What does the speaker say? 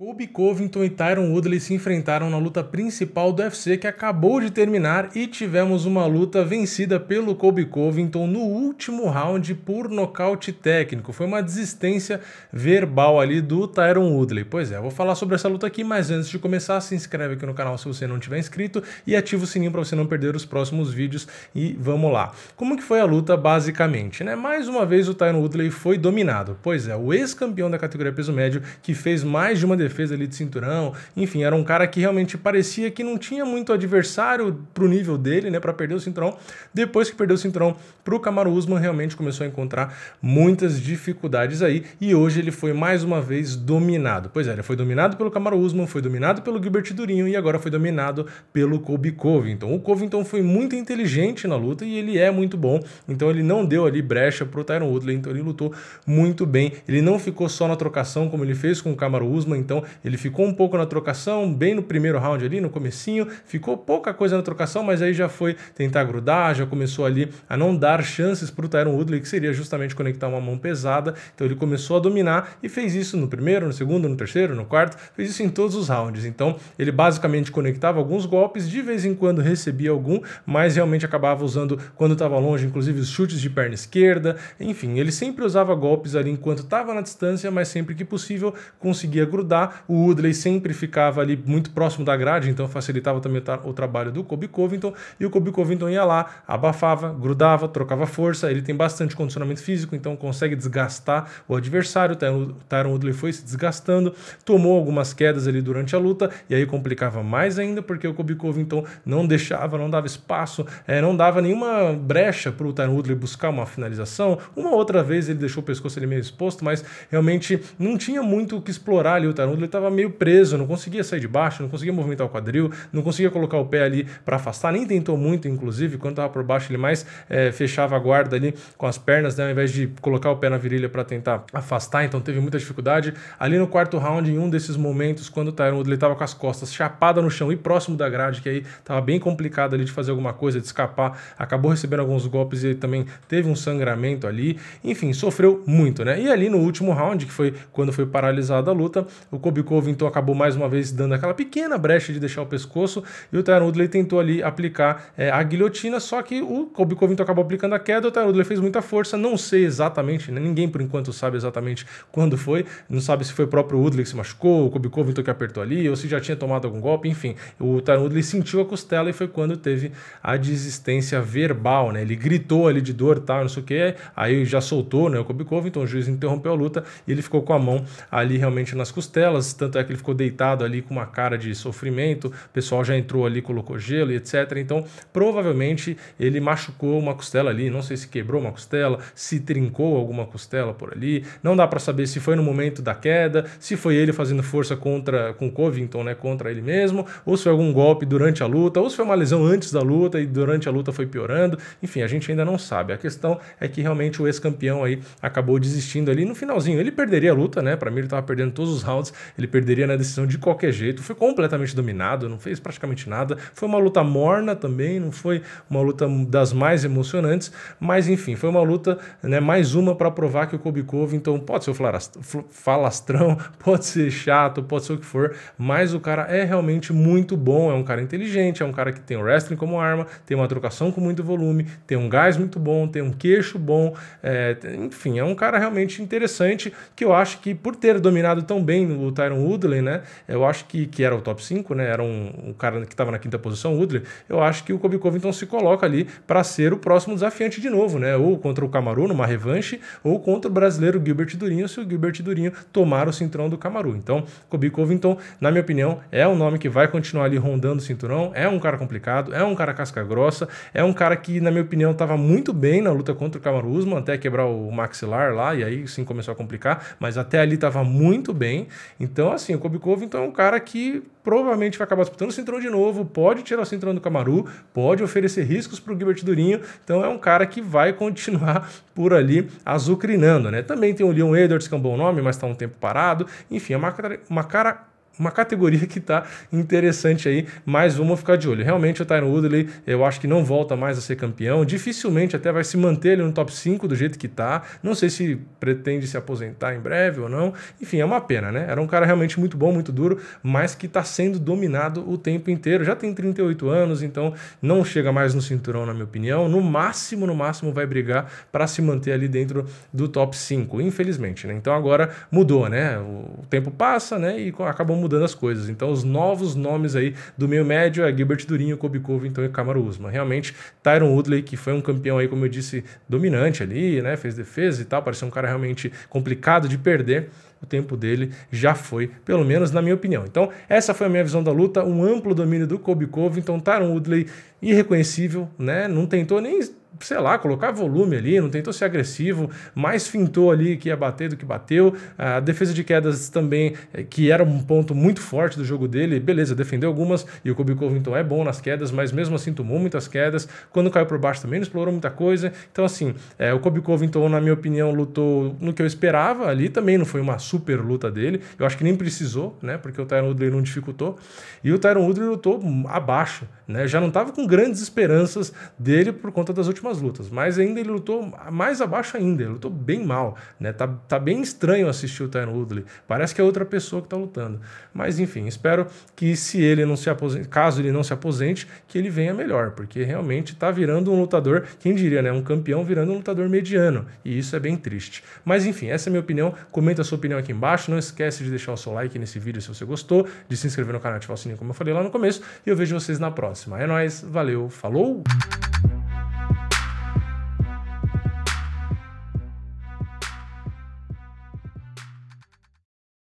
Colby Covington e Tyron Woodley se enfrentaram na luta principal do UFC que acabou de terminar e tivemos uma luta vencida pelo Colby Covington no último round por nocaute técnico. Foi uma desistência verbal ali do Tyron Woodley. Pois é, eu vou falar sobre essa luta aqui, mas antes de começar, se inscreve aqui no canal se você não tiver inscrito e ativa o sininho para você não perder os próximos vídeos e vamos lá. Como que foi a luta basicamente, né? Mais uma vez o Tyron Woodley foi dominado. Pois é, o ex-campeão da categoria peso médio que fez mais de uma defesa defesa ali de cinturão. Enfim, era um cara que realmente parecia que não tinha muito adversário pro nível dele, né, para perder o cinturão. Depois que perdeu o cinturão pro Kamaru Usman, realmente começou a encontrar muitas dificuldades aí e hoje ele foi mais uma vez dominado. Pois é, ele foi dominado pelo Kamaru Usman, foi dominado pelo Gilbert Durinho e agora foi dominado pelo Kobe Covington. O Covington foi muito inteligente na luta e ele é muito bom, então ele não deu ali brecha pro Tyron Woodley, então ele lutou muito bem. Ele não ficou só na trocação como ele fez com o Kamaru Usman, então ele ficou um pouco na trocação, bem no primeiro round ali, no comecinho, ficou pouca coisa na trocação, mas aí já foi tentar grudar, já começou ali a não dar chances para o Tyron Woodley, que seria justamente conectar uma mão pesada. Então ele começou a dominar e fez isso no primeiro, no segundo, no terceiro, no quarto, fez isso em todos os rounds. Então ele basicamente conectava alguns golpes, de vez em quando recebia algum, mas realmente acabava usando quando estava longe, inclusive os chutes de perna esquerda. Enfim, ele sempre usava golpes ali enquanto estava na distância, mas sempre que possível conseguia grudar o Woodley sempre ficava ali muito próximo da grade, então facilitava também o, o trabalho do Kobe Covington. E o Kobe Covington ia lá, abafava, grudava, trocava força. Ele tem bastante condicionamento físico, então consegue desgastar o adversário. O Tyron Woodley foi se desgastando, tomou algumas quedas ali durante a luta, e aí complicava mais ainda, porque o Kobe Covington não deixava, não dava espaço, é, não dava nenhuma brecha para o Tyron Woodley buscar uma finalização. Uma outra vez ele deixou o pescoço ali meio exposto, mas realmente não tinha muito o que explorar ali o Tyron ele estava meio preso, não conseguia sair de baixo, não conseguia movimentar o quadril, não conseguia colocar o pé ali para afastar, nem tentou muito, inclusive, quando estava por baixo ele mais é, fechava a guarda ali com as pernas, né, ao invés de colocar o pé na virilha para tentar afastar, então teve muita dificuldade. Ali no quarto round, em um desses momentos, quando o Tyron ele estava com as costas chapada no chão e próximo da grade, que aí estava bem complicado ali de fazer alguma coisa, de escapar, acabou recebendo alguns golpes e também teve um sangramento ali, enfim, sofreu muito, né? E ali no último round, que foi quando foi paralisada a luta, o Kobe então acabou mais uma vez dando aquela pequena brecha de deixar o pescoço e o Tyron Woodley tentou ali aplicar é, a guilhotina, só que o Kobe então acabou aplicando a queda, o Tyron Woodley fez muita força, não sei exatamente, né? ninguém por enquanto sabe exatamente quando foi, não sabe se foi o próprio Woodley que se machucou, o Kobe então que apertou ali, ou se já tinha tomado algum golpe, enfim, o Tyron Woodley sentiu a costela e foi quando teve a desistência verbal, né? ele gritou ali de dor, tal, não sei o que, aí já soltou né, o Kobe então o juiz interrompeu a luta e ele ficou com a mão ali realmente nas costelas, delas, tanto é que ele ficou deitado ali com uma cara de sofrimento, o pessoal já entrou ali, colocou gelo e etc. Então, provavelmente ele machucou uma costela ali, não sei se quebrou uma costela, se trincou alguma costela por ali, não dá para saber se foi no momento da queda, se foi ele fazendo força contra com Covington, né, contra ele mesmo, ou se foi algum golpe durante a luta, ou se foi uma lesão antes da luta e durante a luta foi piorando. Enfim, a gente ainda não sabe. A questão é que realmente o ex-campeão aí acabou desistindo ali no finalzinho. Ele perderia a luta, né? Para mim ele estava perdendo todos os rounds, ele perderia na né, decisão de qualquer jeito. Foi completamente dominado, não fez praticamente nada. Foi uma luta morna também, não foi uma luta das mais emocionantes, mas enfim, foi uma luta, né, mais uma para provar que o Kobikov, então, pode ser o falastrão, pode ser chato, pode ser o que for, mas o cara é realmente muito bom, é um cara inteligente, é um cara que tem o wrestling como arma, tem uma trocação com muito volume, tem um gás muito bom, tem um queixo bom, é, enfim, é um cara realmente interessante que eu acho que por ter dominado tão bem o do Tyron Woodley, né? Eu acho que, que era o top 5, né? Era um, um cara que estava na quinta posição, Woodley. Eu acho que o Kobe Covington se coloca ali para ser o próximo desafiante de novo, né? Ou contra o Camaru numa revanche, ou contra o brasileiro Gilbert Durinho, se o Gilbert Durinho tomar o cinturão do Camaru. Então, Kobe Covington, na minha opinião, é um nome que vai continuar ali rondando o cinturão, é um cara complicado, é um cara casca grossa, é um cara que, na minha opinião, estava muito bem na luta contra o Kamaru Usman, até quebrar o maxilar lá, e aí sim começou a complicar, mas até ali estava muito bem. Então, assim, o Kobikov então, é um cara que provavelmente vai acabar disputando o Cinturão de novo, pode tirar o Cinturão do Camaru, pode oferecer riscos para o Gilbert Durinho. Então, é um cara que vai continuar por ali azucrinando, né? Também tem o Leon Edwards, que é um bom nome, mas está um tempo parado. Enfim, é uma, uma cara uma categoria que está interessante aí, mas vamos ficar de olho. Realmente o Tyron Woodley, eu acho que não volta mais a ser campeão, dificilmente até vai se manter ele no top 5 do jeito que está. Não sei se pretende se aposentar em breve ou não. Enfim, é uma pena, né? Era um cara realmente muito bom, muito duro, mas que está sendo dominado o tempo inteiro. Já tem 38 anos, então não chega mais no cinturão na minha opinião. No máximo, no máximo vai brigar para se manter ali dentro do top 5, infelizmente, né? Então agora mudou, né? O tempo passa, né? E acabou mudando mudando as coisas. Então, os novos nomes aí do meio médio é Gilbert Durinho, Kobe Cove, então e Camaro Usman. Realmente, Tyron Woodley, que foi um campeão aí, como eu disse, dominante ali, né? Fez defesa e tal, parecia um cara realmente complicado de perder o tempo dele já foi, pelo menos na minha opinião. Então, essa foi a minha visão da luta, um amplo domínio do Kobe então Taron Woodley irreconhecível, né? Não tentou nem sei lá, colocar volume ali, não tentou ser agressivo, mais fintou ali que ia bater do que bateu. A defesa de quedas também, eh, que era um ponto muito forte do jogo dele, beleza, defendeu algumas e o Kobe Covington é bom nas quedas, mas mesmo assim tomou muitas quedas. Quando caiu por baixo também não explorou muita coisa. Então, assim, é, o Kobe Covington, na minha opinião, lutou no que eu esperava ali, também não foi uma super luta dele. Eu acho que nem precisou, né, porque o Tyron Woodley não dificultou. E o Tyron Woodley lutou abaixo, né, já não estava com grandes esperanças dele por conta das últimas últimas lutas, mas ainda ele lutou mais abaixo ainda, ele lutou bem mal, né? Tá, tá bem estranho assistir o Tyron Woodley, parece que é outra pessoa que tá lutando. Mas enfim, espero que se ele não se aposente, caso ele não se aposente, que ele venha melhor, porque realmente tá virando um lutador, quem diria, né? Um campeão virando um lutador mediano, e isso é bem triste. Mas enfim, essa é a minha opinião, comenta a sua opinião aqui embaixo, não esquece de deixar o seu like nesse vídeo se você gostou, de se inscrever no canal, ativar o sininho como eu falei lá no começo, e eu vejo vocês na próxima. É nóis, valeu, falou!